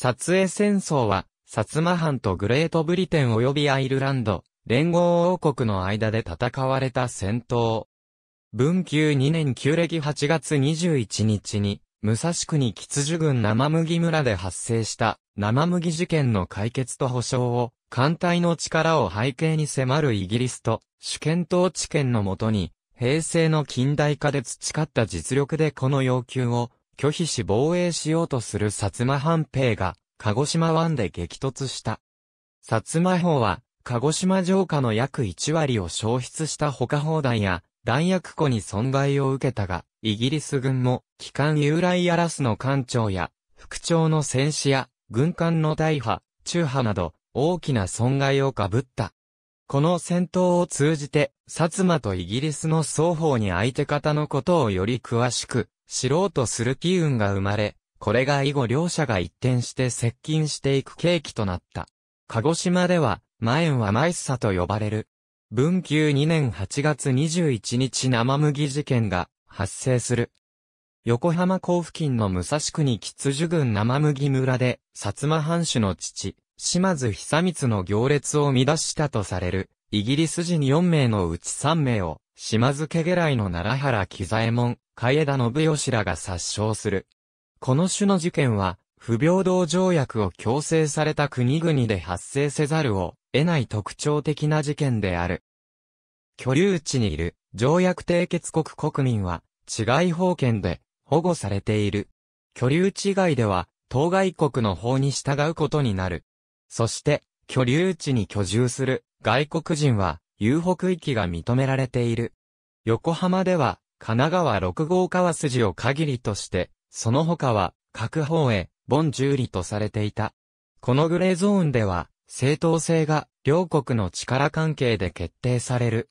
撮影戦争は、薩摩藩とグレートブリテン及びアイルランド、連合王国の間で戦われた戦闘。文久2年旧暦8月21日に、武蔵国吉樹郡生麦村で発生した生麦事件の解決と保障を艦隊の力を背景に迫るイギリスと主権統治権のもとに平成の近代化で培った実力でこの要求を拒否し防衛しようとする薩摩藩兵が、鹿児島湾で激突した。薩摩法は、鹿児島城下の約1割を消失した他砲弾や、弾薬庫に損害を受けたが、イギリス軍も、機関由来アラスの艦長や、副長の戦士や、軍艦の大破、中破など、大きな損害をかぶった。この戦闘を通じて、薩摩とイギリスの双方に相手方のことをより詳しく、知ろうとする機運が生まれ、これが以後両者が一転して接近していく契機となった。鹿児島では、マエンはマイッサと呼ばれる。文久2年8月21日生麦事件が発生する。横浜港付近の武蔵国吉樹郡生麦村で、薩摩藩主の父、島津久光の行列を乱したとされる、イギリス人4名のうち3名を、島津家家来の奈良原喜左衛門、海江田信義らが殺傷する。この種の事件は、不平等条約を強制された国々で発生せざるを得ない特徴的な事件である。居留地にいる条約締結国国民は、治外法権で保護されている。居留地外では、当該国の法に従うことになる。そして、居留地に居住する外国人は遊北域が認められている。横浜では神奈川6号川筋を限りとして、その他は各方へ盆十里とされていた。このグレーゾーンでは正当性が両国の力関係で決定される。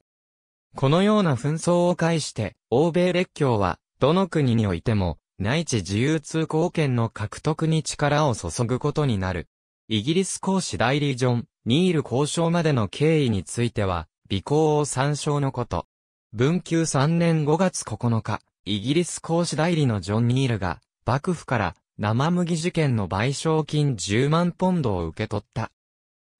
このような紛争を介して欧米列強はどの国においても内地自由通行権の獲得に力を注ぐことになる。イギリス公使代理ジョン、ニール交渉までの経緯については、備考を参照のこと。文久3年5月9日、イギリス公使代理のジョン・ニールが、幕府から生麦事件の賠償金10万ポンドを受け取った。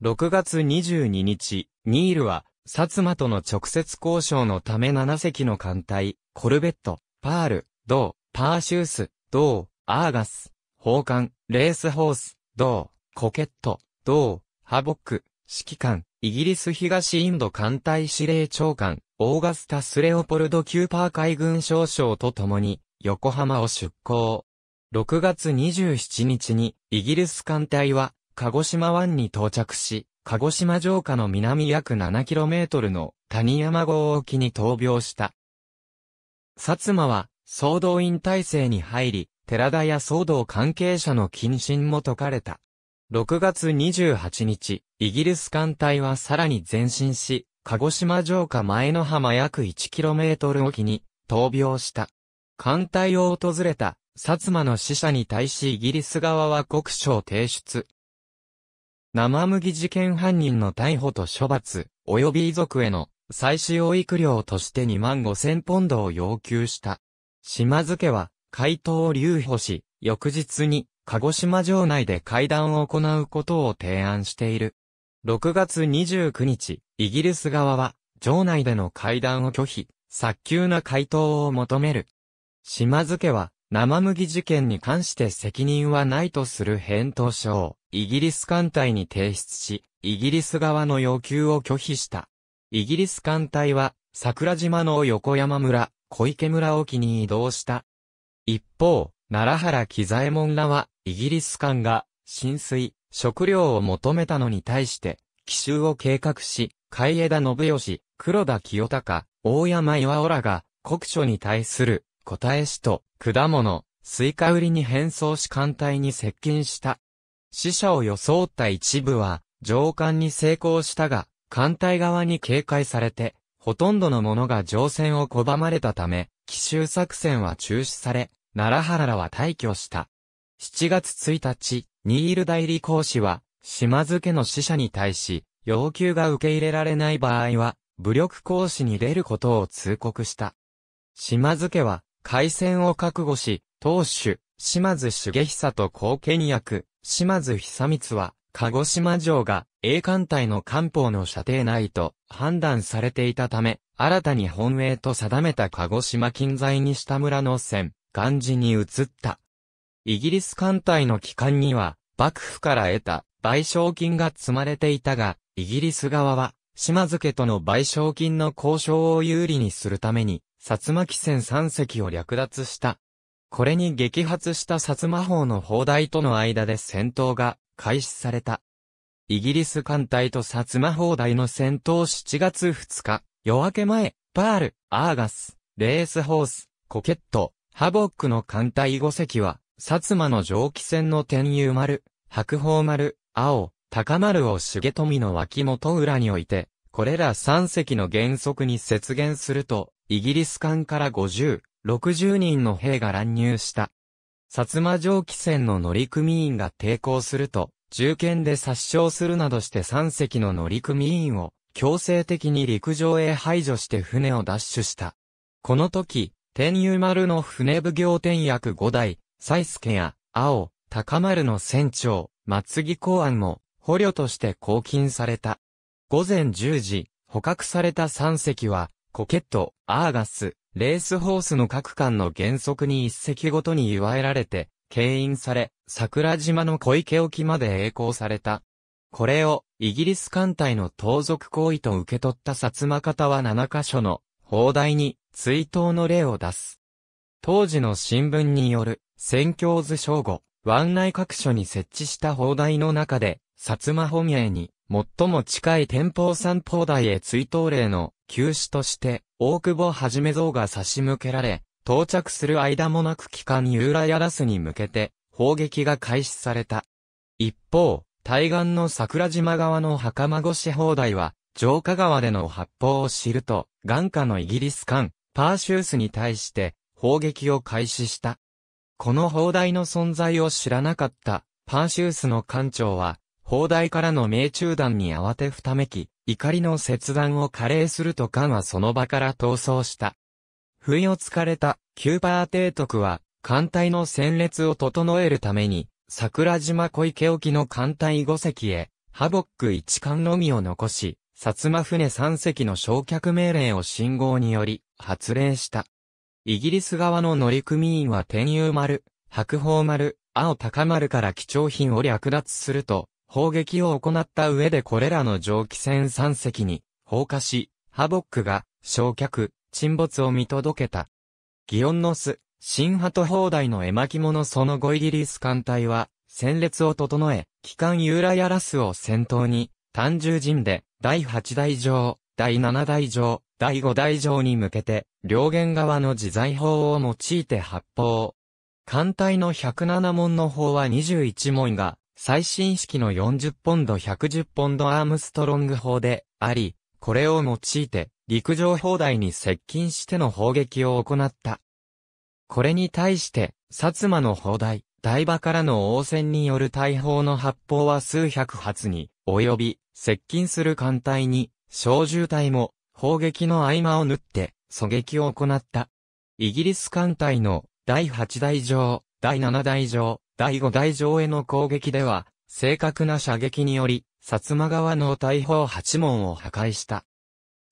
6月22日、ニールは、薩摩との直接交渉のため7隻の艦隊、コルベット、パール、銅、パーシュース、銅、アーガス、砲艦、レースホース、銅、コケット、銅、ハボック、指揮官、イギリス東インド艦隊司令長官、オーガスタス・レオポルド・キューパー海軍少将と共に、横浜を出港。6月27日に、イギリス艦隊は、鹿児島湾に到着し、鹿児島城下の南約 7km の谷山号沖に闘病した。薩摩は、総動員体制に入り、寺田や騒動関係者の謹慎も解かれた。6月28日、イギリス艦隊はさらに前進し、鹿児島城下前の浜約 1km 沖に、闘病した。艦隊を訪れた、薩摩の死者に対しイギリス側は国書を提出。生麦事件犯人の逮捕と処罰、及び遺族への再使用育料として2万5千ポンドを要求した。島津家は、回答を留保し、翌日に鹿児島城内で会談を行うことを提案している。6月29日、イギリス側は、城内での会談を拒否、早急な回答を求める。島津家は、生麦事件に関して責任はないとする返答書を、イギリス艦隊に提出し、イギリス側の要求を拒否した。イギリス艦隊は、桜島の横山村、小池村沖に移動した。一方、奈良原喜左衛門らは、イギリス艦が、浸水、食料を求めたのに対して、奇襲を計画し、海江田信義、黒田清隆、大山岩尾らが、国書に対する、答えしと、果物、スイカ売りに変装し艦隊に接近した。死者を装った一部は、上艦に成功したが、艦隊側に警戒されて、ほとんどの者が乗船を拒まれたため、奇襲作戦は中止され、奈良原らは退去した。7月1日、ニール代理講師は、島津家の死者に対し、要求が受け入れられない場合は、武力行使に出ることを通告した。島津家は、開戦を覚悟し、当主、島津重久と後見役、島津久光は、鹿児島城が、栄艦隊の官報の射程内と判断されていたため、新たに本営と定めた鹿児島近在にした村の戦、漢字に移った。イギリス艦隊の機関には、幕府から得た賠償金が積まれていたが、イギリス側は、島津家との賠償金の交渉を有利にするために、薩摩汽船3隻を略奪した。これに激発した薩摩法の砲台との間で戦闘が開始された。イギリス艦隊と薩摩砲台の戦闘7月2日、夜明け前、パール、アーガス、レースホース、コケット、ハボックの艦隊5隻は、薩摩の蒸気船の天遊丸、白鳳丸、青、高丸を重富の脇元裏に置いて、これら3隻の原則に節減すると、イギリス艦から50、60人の兵が乱入した。薩摩蒸気船の乗組員が抵抗すると、銃剣で殺傷するなどして3隻の乗組員を強制的に陸上へ排除して船を奪取した。この時、天佑丸の船奉行天役五代、西助や、青、高丸の船長、松木公安も、捕虜として拘禁された。午前10時、捕獲された3隻は、コケット、アーガス、レースホースの各艦の原則に1隻ごとに祝えられて、牽引され、桜島の小池沖まで栄光された。これを、イギリス艦隊の盗賊行為と受け取った薩摩方は7カ所の、砲台に、追悼の例を出す。当時の新聞による、宣教図称号、湾内各所に設置した砲台の中で、薩摩本営に、最も近い天保三砲台へ追悼令の休止として、大久保はじめ像が差し向けられ、到着する間もなく機関ユーラヤラスに向けて、砲撃が開始された。一方、対岸の桜島側の袴越し砲台は、城下川での発砲を知ると、眼下のイギリス艦、パーシュースに対して砲撃を開始した。この砲台の存在を知らなかったパーシュースの艦長は、砲台からの命中弾に慌てふためき、怒りの切断を加齢すると艦はその場から逃走した。不意をつかれたキューパー提督は、艦隊の戦列を整えるために、桜島小池沖の艦隊5隻へ、ハボック1艦のみを残し、薩摩船3隻の焼却命令を信号により、発令した。イギリス側の乗組員は天佑丸、白鳳丸、青高丸から貴重品を略奪すると、砲撃を行った上でこれらの蒸気船3隻に放火し、ハボックが焼却、沈没を見届けた。ギオンノス、新ハト砲台の絵巻物その後イギリス艦隊は、戦列を整え、機関ユーラヤラスを先頭に、単十人で、第八代城、第七代城、第五代城に向けて、両舷側の自在砲を用いて発砲。艦隊の107門の砲は21門が、最新式の40ポンド110ポンドアームストロング砲であり、これを用いて、陸上砲台に接近しての砲撃を行った。これに対して、薩摩の砲台、台場からの応戦による大砲の発砲は数百発に及び接近する艦隊に、小銃隊も砲撃の合間を縫って狙撃を行った。イギリス艦隊の第8大乗、第7大乗、第5大乗への攻撃では、正確な射撃により、薩摩川の大砲8門を破壊した。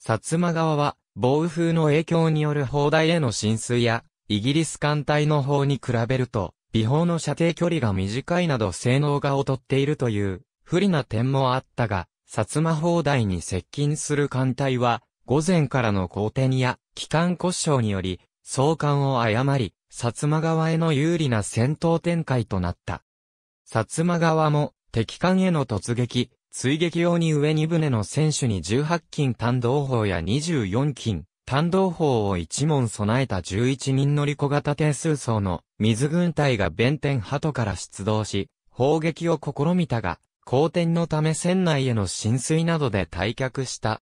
薩摩川は、暴風の影響による砲台への浸水や、イギリス艦隊の砲に比べると、微砲の射程距離が短いなど性能が劣っているという不利な点もあったが、薩摩砲台に接近する艦隊は、午前からの好天や、機関故障により、相関を誤り、薩摩側への有利な戦闘展開となった。薩摩側も、敵艦への突撃、追撃用に上に船の船首に18金単動砲や24金、単動砲を一門備えた11人乗り小型点数層の水軍隊が弁天鳩から出動し、砲撃を試みたが、公天のため船内への浸水などで退却した。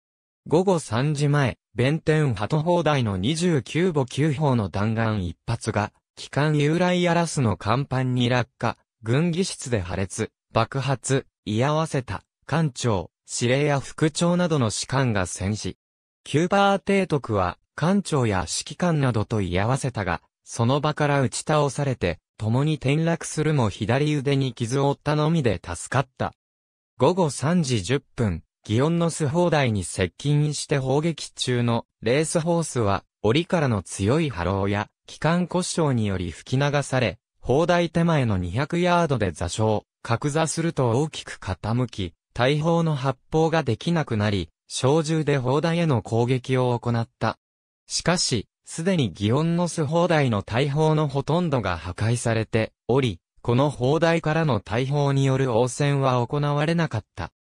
午後3時前、弁天鳩砲台の29母9砲の弾丸一発が、機関由来アラスの甲板に落下、軍技室で破裂、爆発、居合わせた、艦長、司令や副長などの士官が戦死。キューパー提督は、艦長や指揮官などと居合わせたが、その場から打ち倒されて、共に転落するも左腕に傷を負ったのみで助かった。午後3時10分、祇園の巣砲台に接近して砲撃中のレースホースは、檻からの強い波浪や、機関故障により吹き流され、砲台手前の200ヤードで座礁、格座すると大きく傾き、大砲の発砲ができなくなり、小銃で砲台への攻撃を行った。しかし、すでに祇園の巣砲台の大砲のほとんどが破壊されており、この砲台からの大砲による応戦は行われなかった。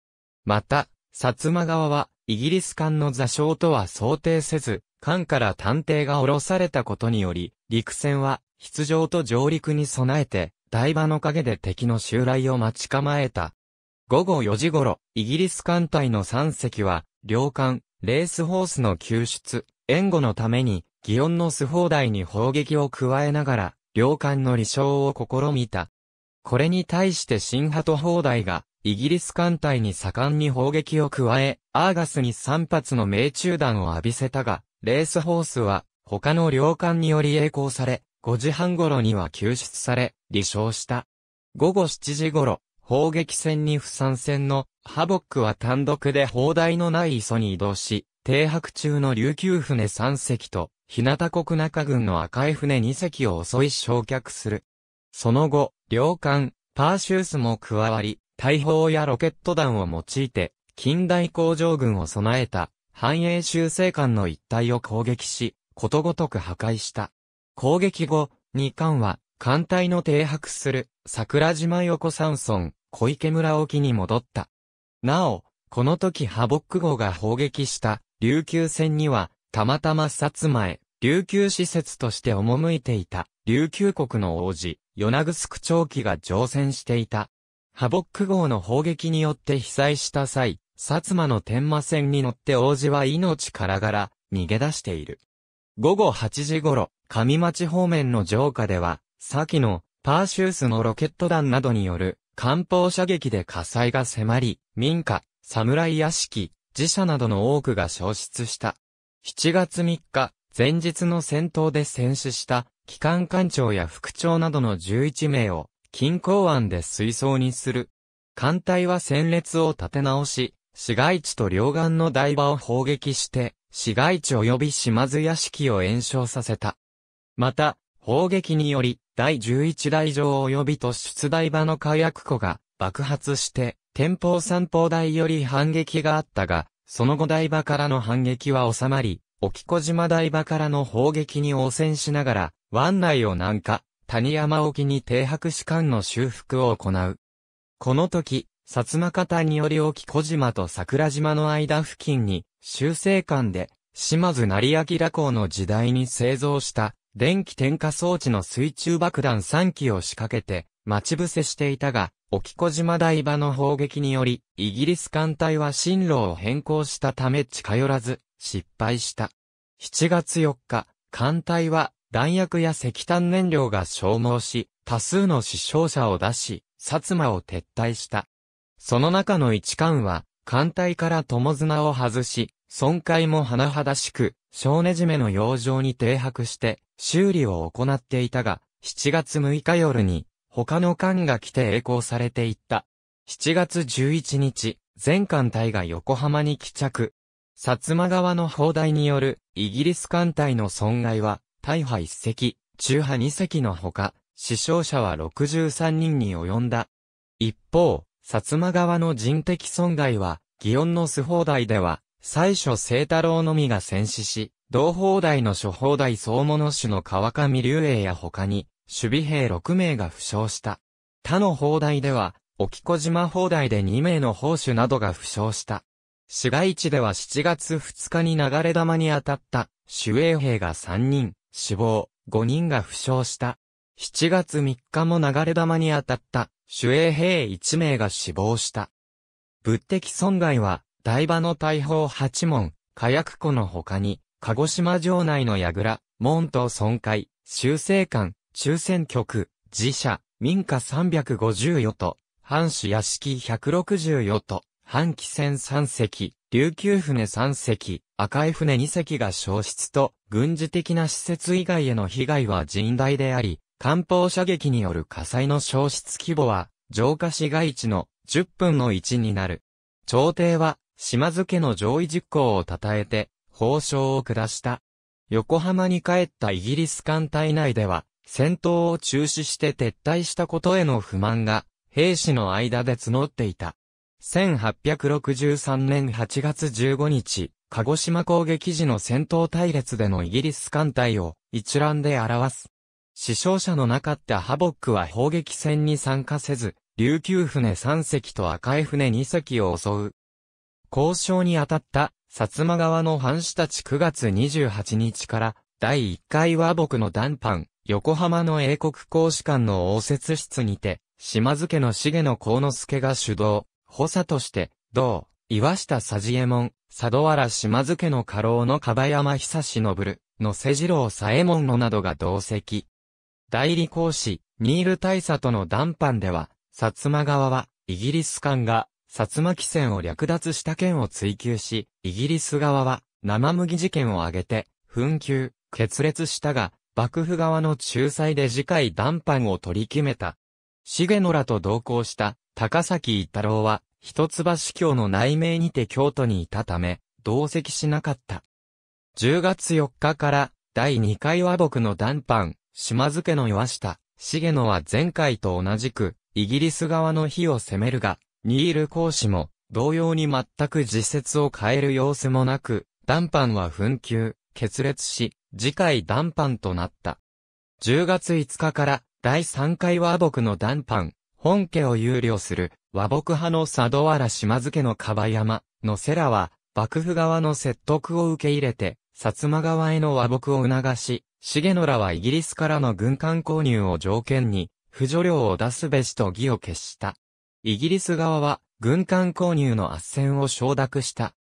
また、薩摩側は、イギリス艦の座礁とは想定せず、艦から探偵が降ろされたことにより、陸戦は、出場と上陸に備えて、台場の陰で敵の襲来を待ち構えた。午後4時頃、イギリス艦隊の3隻は、両艦、レースホースの救出、援護のために、祇園の素砲台に砲撃を加えながら、両艦の離衝を試みた。これに対して新派と砲台が、イギリス艦隊に盛んに砲撃を加え、アーガスに3発の命中弾を浴びせたが、レースホースは、他の両艦により栄光され、5時半頃には救出され、離傷した。午後7時頃、砲撃戦に不参戦のハボックは単独で砲台のない磯に移動し、停泊中の琉球船3隻と日向国中軍の赤い船2隻を襲い焼却する。その後、両艦、パーシュースも加わり、大砲やロケット弾を用いて、近代工場軍を備えた、繁栄修正艦の一帯を攻撃し、ことごとく破壊した。攻撃後、日艦は、艦隊の停泊する、桜島横山村、小池村沖に戻った。なお、この時ハボック号が砲撃した、琉球船には、たまたま薩摩へ、琉球施設として赴いていた、琉球国の王子、米子区長期が乗船していた。ハボック号の砲撃によって被災した際、薩摩の天馬船に乗って王子は命からがら、逃げ出している。午後8時頃、上町方面の城下では、先の、パーシュースのロケット弾などによる、艦砲射撃で火災が迫り、民家、侍屋敷、寺社などの多くが消失した。7月3日、前日の戦闘で戦死した、機関艦長や副長などの11名を、近郊湾で水槽にする。艦隊は戦列を立て直し、市街地と両岸の台場を砲撃して、市街地及び島津屋敷を延焼させた。また、砲撃により、第11台場及び突出台場の火薬庫が爆発して、天保三砲台より反撃があったが、その後台場からの反撃は収まり、沖小島台場からの砲撃に応戦しながら、湾内を南下、谷山沖に停泊士官の修復を行う。この時、薩摩方により沖小島と桜島の間付近に、修正艦で、島津成明港の時代に製造した電気点火装置の水中爆弾3機を仕掛けて、待ち伏せしていたが、沖小島台場の砲撃により、イギリス艦隊は進路を変更したため近寄らず、失敗した。7月4日、艦隊は弾薬や石炭燃料が消耗し、多数の死傷者を出し、薩摩を撤退した。その中の一艦は、艦隊から友綱を外し、損壊も甚だしく、小ねじめの洋上に停泊して、修理を行っていたが、7月6日夜に、他の艦が来て栄光されていった。7月11日、全艦隊が横浜に帰着。薩摩川の砲台によるイギリス艦隊の損害は、大破1隻、中破2隻のほか、死傷者は63人に及んだ。一方、薩摩川の人的損害は、祇園の素砲台では、最初聖太郎のみが戦死し、同砲台の諸砲台総物種の川上竜英や他に、守備兵6名が負傷した。他の砲台では、沖小島砲台で2名の砲手などが負傷した。市街地では7月2日に流れ弾に当たった守衛兵が3人、死亡、5人が負傷した。7月3日も流れ弾に当たった守衛兵1名が死亡した。物的損害は、台場の大砲8門、火薬庫の他に、鹿児島城内の櫓、門と損壊、修正館、中選局、自社、民家3 5余と、藩主屋敷1 6余と、半旗船3隻、琉球船3隻、赤い船2隻が消失と、軍事的な施設以外への被害は甚大であり、艦砲射撃による火災の消失規模は、城下市街地の10分の1になる。朝廷は、島津家の上位実行を称えて、報奨を下した。横浜に帰ったイギリス艦隊内では、戦闘を中止して撤退したことへの不満が、兵士の間で募っていた。1863年8月15日、鹿児島攻撃時の戦闘隊列でのイギリス艦隊を一覧で表す。死傷者のなかったハボックは砲撃戦に参加せず、琉球船3隻と赤い船2隻を襲う。交渉に当たった、薩摩川の藩士たち9月28日から、第1回和睦の談判、横浜の英国公使館の応接室にて、島津家の重野幸之助が主導、補佐として、同、岩下佐治右衛門、佐渡原島津家の家老の樺山久しのぶる、の瀬次郎左衛門のなどが同席。代理公使、ニール大佐との談判では、薩摩側は、イギリス艦が、薩摩汽船を略奪した件を追及し、イギリス側は、生麦事件を挙げて、紛糾、決裂したが、幕府側の仲裁で次回談判を取り決めた。重野らと同行した高崎一太郎は、一橋教の内名にて京都にいたため、同席しなかった。10月4日から第2回和睦の談判、島津家の岩下、重野は前回と同じく、イギリス側の火を攻めるが、ニール講師も、同様に全く自説を変える様子もなく、談判は紛糾、決裂し、次回談判となった。10月5日から第3回和睦の談判、本家を有料する和睦派の佐渡原島津家の樺山のセラは、幕府側の説得を受け入れて、薩摩側への和睦を促し、重野らはイギリスからの軍艦購入を条件に、不助料を出すべしと義を決した。イギリス側は、軍艦購入の圧旋を承諾した。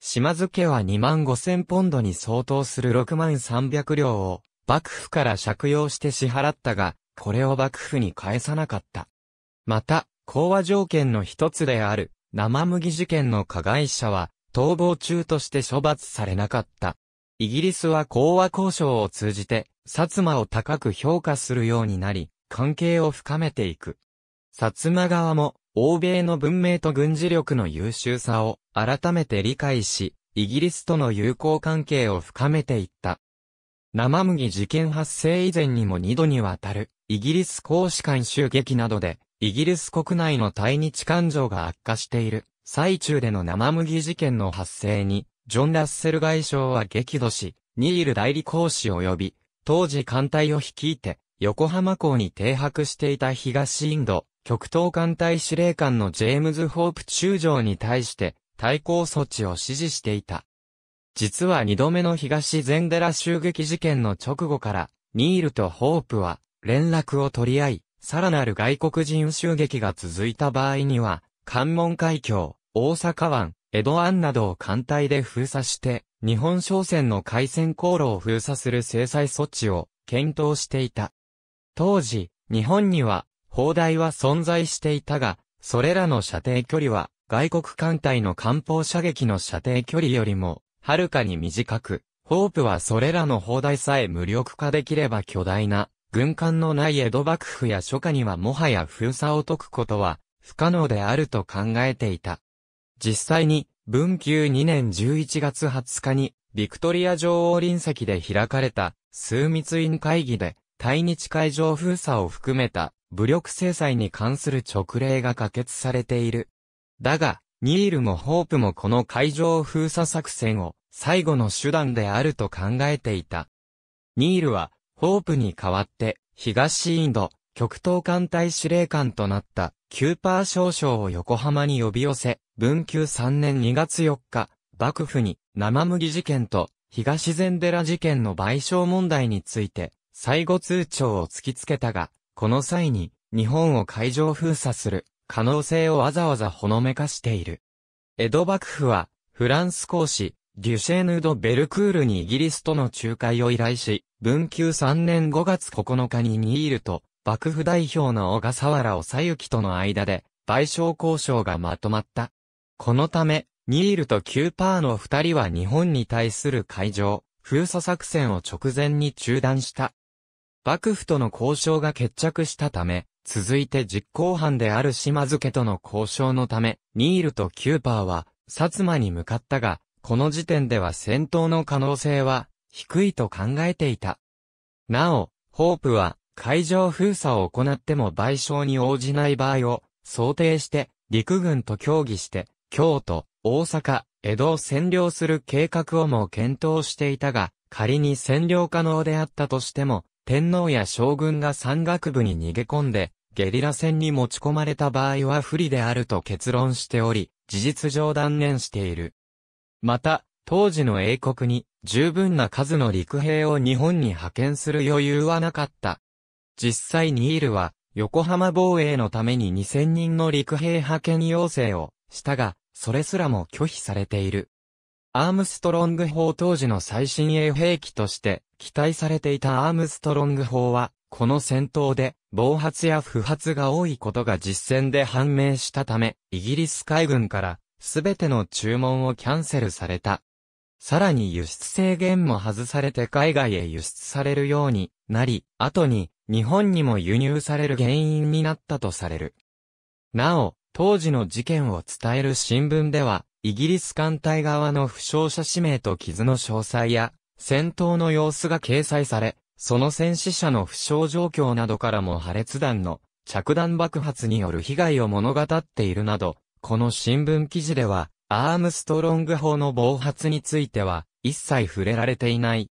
島津家は2万5千ポンドに相当する6万300両を幕府から借用して支払ったが、これを幕府に返さなかった。また、講和条件の一つである生麦事件の加害者は逃亡中として処罰されなかった。イギリスは講和交渉を通じて、薩摩を高く評価するようになり、関係を深めていく。薩摩側も欧米の文明と軍事力の優秀さを改めて理解し、イギリスとの友好関係を深めていった。生麦事件発生以前にも2度にわたる、イギリス公使館襲撃などで、イギリス国内の対日感情が悪化している、最中での生麦事件の発生に、ジョン・ラッセル外相は激怒し、ニール代理公使及び、当時艦隊を率いて、横浜港に停泊していた東インド、極東艦隊司令官のジェームズ・ホープ中将に対して対抗措置を指示していた。実は二度目の東全寺襲撃事件の直後から、ニールとホープは連絡を取り合い、さらなる外国人襲撃が続いた場合には、関門海峡、大阪湾、江戸湾などを艦隊で封鎖して、日本商船の海戦航路を封鎖する制裁措置を検討していた。当時、日本には砲台は存在していたが、それらの射程距離は、外国艦隊の艦砲射撃の射程距離よりも、はるかに短く、ホープはそれらの砲台さえ無力化できれば巨大な、軍艦のない江戸幕府や初夏にはもはや封鎖を解くことは、不可能であると考えていた。実際に、文久2年11月20日に、ビクトリア女王臨席で開かれた、枢密院会議で、対日海上封鎖を含めた武力制裁に関する勅令が可決されている。だが、ニールもホープもこの海上封鎖作戦を最後の手段であると考えていた。ニールは、ホープに代わって、東インド、極東艦隊司令官となったキューパー少将を横浜に呼び寄せ、文久3年2月4日、幕府に生麦事件と東禅寺事件の賠償問題について最後通帳を突きつけたが、この際に、日本を海上封鎖する可能性をわざわざほのめかしている。江戸幕府は、フランス公使、デュシェーヌ・ド・ベルクールにイギリスとの仲介を依頼し、文久3年5月9日にニールと、幕府代表の小笠原さゆきとの間で、賠償交渉がまとまった。このため、ニールとキューパーの二人は日本に対する海上、封鎖作戦を直前に中断した。幕府との交渉が決着したため、続いて実行犯である島津家との交渉のため、ニールとキューパーは、薩摩に向かったが、この時点では戦闘の可能性は、低いと考えていた。なお、ホープは、海上封鎖を行っても賠償に応じない場合を、想定して、陸軍と協議して、京都、大阪、江戸を占領する計画をも検討していたが、仮に占領可能であったとしても、天皇や将軍が山岳部に逃げ込んで、ゲリラ戦に持ち込まれた場合は不利であると結論しており、事実上断念している。また、当時の英国に十分な数の陸兵を日本に派遣する余裕はなかった。実際ニールは横浜防衛のために2000人の陸兵派遣要請をしたが、それすらも拒否されている。アームストロング砲当時の最新鋭兵器として期待されていたアームストロング砲は、この戦闘で暴発や不発が多いことが実戦で判明したため、イギリス海軍からすべての注文をキャンセルされた。さらに輸出制限も外されて海外へ輸出されるようになり、後に日本にも輸入される原因になったとされる。なお、当時の事件を伝える新聞では、イギリス艦隊側の負傷者氏名と傷の詳細や、戦闘の様子が掲載され、その戦死者の負傷状況などからも破裂弾の着弾爆発による被害を物語っているなど、この新聞記事では、アームストロング砲の暴発については、一切触れられていない。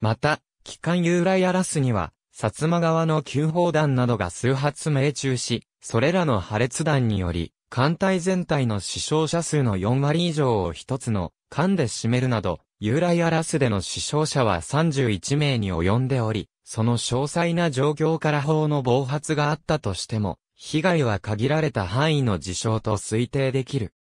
また、機関ユーライアラスには、薩摩側の旧砲弾などが数発命中し、それらの破裂弾により、艦隊全体の死傷者数の4割以上を一つの艦で占めるなど、ユーライアラスでの死傷者は31名に及んでおり、その詳細な状況から砲の暴発があったとしても、被害は限られた範囲の事象と推定できる。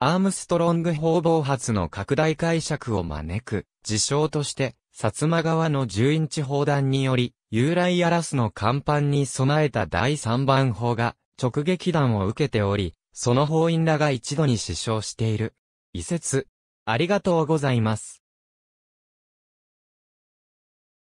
アームストロング砲暴発の拡大解釈を招く事象として、薩摩川の10インチ砲弾により、ユーライアラスの甲板に備えた第3番砲が直撃弾を受けており、その法院らが一度に死傷している。遺説、ありがとうございます。